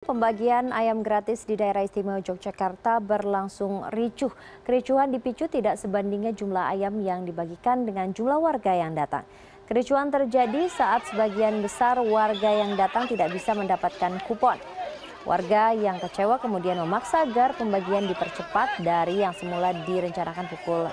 Pembagian ayam gratis di daerah istimewa Yogyakarta berlangsung ricuh. Kericuhan dipicu tidak sebandingnya jumlah ayam yang dibagikan dengan jumlah warga yang datang. Kericuhan terjadi saat sebagian besar warga yang datang tidak bisa mendapatkan kupon. Warga yang kecewa kemudian memaksa agar pembagian dipercepat dari yang semula direncanakan pukul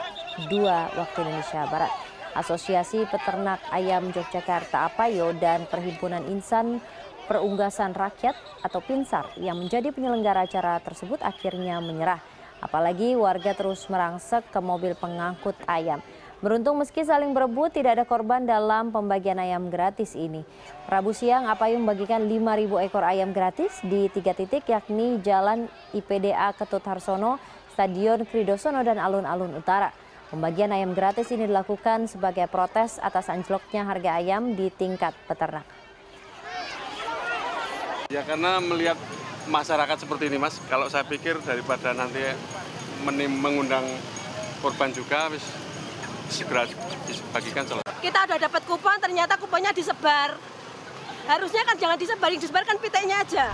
2 waktu Indonesia Barat. Asosiasi Peternak Ayam Yogyakarta Apayo dan Perhimpunan Insan Perunggasan Rakyat atau Pinsar yang menjadi penyelenggara acara tersebut akhirnya menyerah. Apalagi warga terus merangsek ke mobil pengangkut ayam. Beruntung meski saling berebut, tidak ada korban dalam pembagian ayam gratis ini. Rabu siang, Apayu membagikan 5.000 ekor ayam gratis di tiga titik yakni Jalan IPDA Ketut Harsono, Stadion Kridosono, dan Alun-Alun Utara. Pembagian ayam gratis ini dilakukan sebagai protes atas anjloknya harga ayam di tingkat peternak. Ya karena melihat masyarakat seperti ini mas, kalau saya pikir daripada nanti mengundang korban juga, habis segera dibagikan selesai. Kita sudah dapat kupon, ternyata kuponnya disebar. Harusnya kan jangan disebar, disebarkan pita nya aja.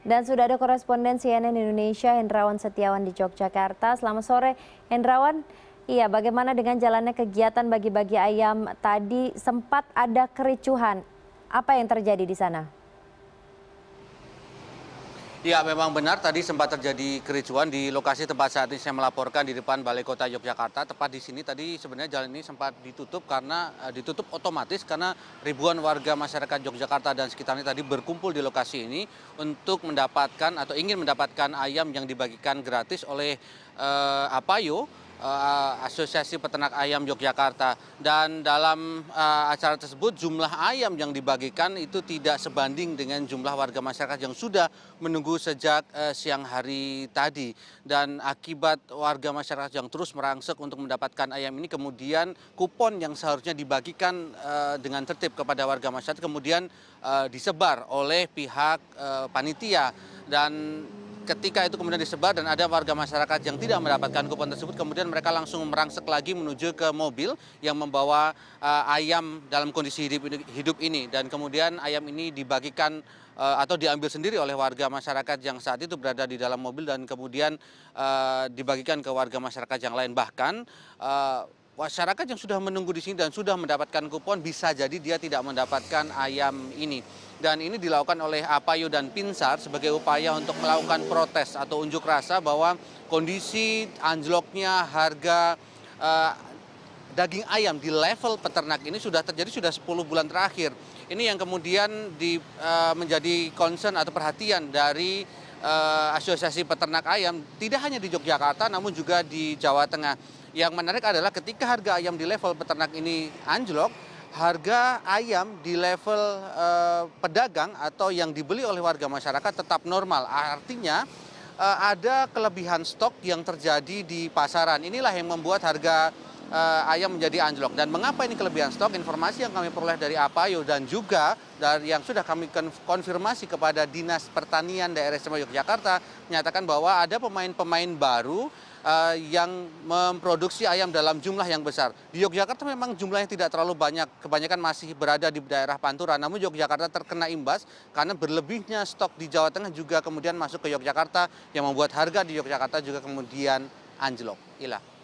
Dan sudah ada koresponden CNN Indonesia Hendrawan Setiawan di Yogyakarta. Selamat sore Hendrawan. Iya, bagaimana dengan jalannya kegiatan bagi-bagi ayam tadi sempat ada kericuhan. Apa yang terjadi di sana? Ya memang benar tadi sempat terjadi kericuan di lokasi tempat saat ini saya melaporkan di depan Balai Kota Yogyakarta. Tepat di sini tadi sebenarnya jalan ini sempat ditutup karena eh, ditutup otomatis karena ribuan warga masyarakat Yogyakarta dan sekitarnya tadi berkumpul di lokasi ini untuk mendapatkan atau ingin mendapatkan ayam yang dibagikan gratis oleh eh, Apayo Eh, Asosiasi Peternak Ayam Yogyakarta. Dan dalam uh, acara tersebut jumlah ayam yang dibagikan itu tidak sebanding dengan jumlah warga masyarakat yang sudah menunggu sejak uh, siang hari tadi. Dan akibat warga masyarakat yang terus merangsek untuk mendapatkan ayam ini kemudian kupon yang seharusnya dibagikan uh, dengan tertib kepada warga masyarakat kemudian uh, disebar oleh pihak uh, panitia dan ketika itu kemudian disebar dan ada warga masyarakat yang tidak mendapatkan kupon tersebut kemudian mereka langsung merangsek lagi menuju ke mobil yang membawa uh, ayam dalam kondisi hidup, hidup ini dan kemudian ayam ini dibagikan uh, atau diambil sendiri oleh warga masyarakat yang saat itu berada di dalam mobil dan kemudian uh, dibagikan ke warga masyarakat yang lain bahkan uh, masyarakat yang sudah menunggu di sini dan sudah mendapatkan kupon bisa jadi dia tidak mendapatkan ayam ini dan ini dilakukan oleh Apayo dan Pinsar sebagai upaya untuk melakukan protes atau unjuk rasa bahwa kondisi anjloknya harga eh, daging ayam di level peternak ini sudah terjadi sudah 10 bulan terakhir. Ini yang kemudian di, eh, menjadi concern atau perhatian dari eh, Asosiasi Peternak Ayam tidak hanya di Yogyakarta namun juga di Jawa Tengah. Yang menarik adalah ketika harga ayam di level peternak ini anjlok, harga ayam di level eh, pedagang atau yang dibeli oleh warga masyarakat tetap normal. Artinya eh, ada kelebihan stok yang terjadi di pasaran. Inilah yang membuat harga uh, ayam menjadi anjlok. Dan mengapa ini kelebihan stok? Informasi yang kami peroleh dari Apayo dan juga dari yang sudah kami konfirmasi kepada Dinas Pertanian daerah istimewa Yogyakarta menyatakan bahwa ada pemain-pemain baru eh, yang memproduksi ayam dalam jumlah yang besar. Di Yogyakarta memang jumlahnya tidak terlalu banyak, kebanyakan masih berada di daerah Pantura. Namun Yogyakarta terkena imbas karena berlebihnya stok di Jawa Tengah juga kemudian masuk ke Yogyakarta yang membuat harga di Yogyakarta juga kemudian anjlok. Ilah.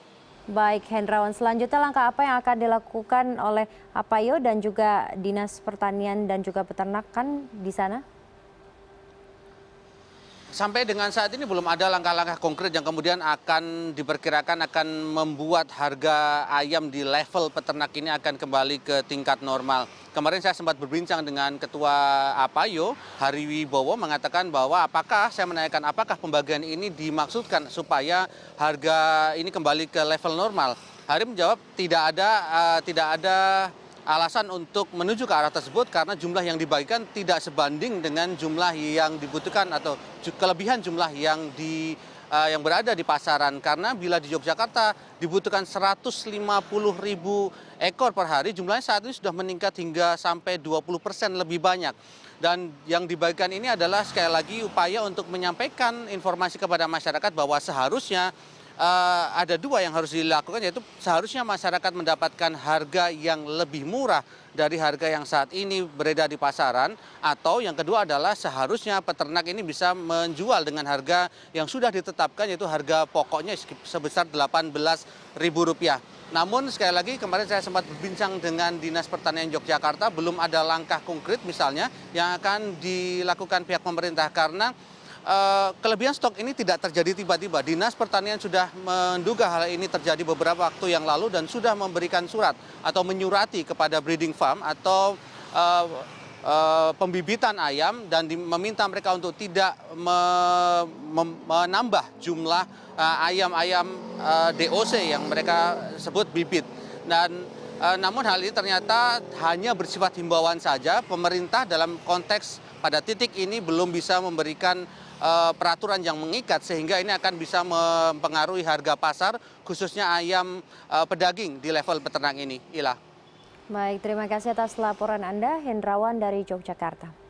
Baik, Hendrawan, selanjutnya langkah apa yang akan dilakukan oleh Apayo dan juga Dinas Pertanian dan juga Peternakan di sana? sampai dengan saat ini belum ada langkah-langkah konkret yang kemudian akan diperkirakan akan membuat harga ayam di level peternak ini akan kembali ke tingkat normal. Kemarin saya sempat berbincang dengan Ketua Apayo, Hari Wibowo, mengatakan bahwa apakah saya menanyakan apakah pembagian ini dimaksudkan supaya harga ini kembali ke level normal. Hari menjawab tidak ada uh, tidak ada alasan untuk menuju ke arah tersebut karena jumlah yang dibagikan tidak sebanding dengan jumlah yang dibutuhkan atau kelebihan jumlah yang di uh, yang berada di pasaran karena bila di Yogyakarta dibutuhkan 150 ribu ekor per hari jumlahnya saat ini sudah meningkat hingga sampai 20 persen lebih banyak dan yang dibagikan ini adalah sekali lagi upaya untuk menyampaikan informasi kepada masyarakat bahwa seharusnya uh, ada dua yang harus dilakukan yaitu seharusnya masyarakat mendapatkan harga yang lebih murah dari harga yang saat ini beredar di pasaran atau yang kedua adalah seharusnya peternak ini bisa menjual dengan harga yang sudah ditetapkan yaitu harga pokoknya sebesar Rp18.000. Namun sekali lagi kemarin saya sempat berbincang dengan Dinas Pertanian Yogyakarta belum ada langkah konkret misalnya yang akan dilakukan pihak pemerintah karena Eh, kelebihan stok ini tidak terjadi tiba-tiba. Dinas Pertanian sudah menduga hal ini terjadi beberapa waktu yang lalu dan sudah memberikan surat atau menyurati kepada breeding farm atau uh, uh, pembibitan ayam dan meminta mereka untuk tidak me, me, menambah jumlah ayam-ayam uh, DOC yang mereka sebut bibit. Dan namun hal ini ternyata hanya bersifat himbauan saja. Pemerintah dalam konteks pada titik ini belum bisa memberikan Eh, peraturan yang mengikat sehingga ini akan bisa mempengaruhi harga pasar khususnya ayam eh, pedaging di level peternak ini. Ila. Baik, terima kasih atas laporan Anda Hendrawan dari Yogyakarta.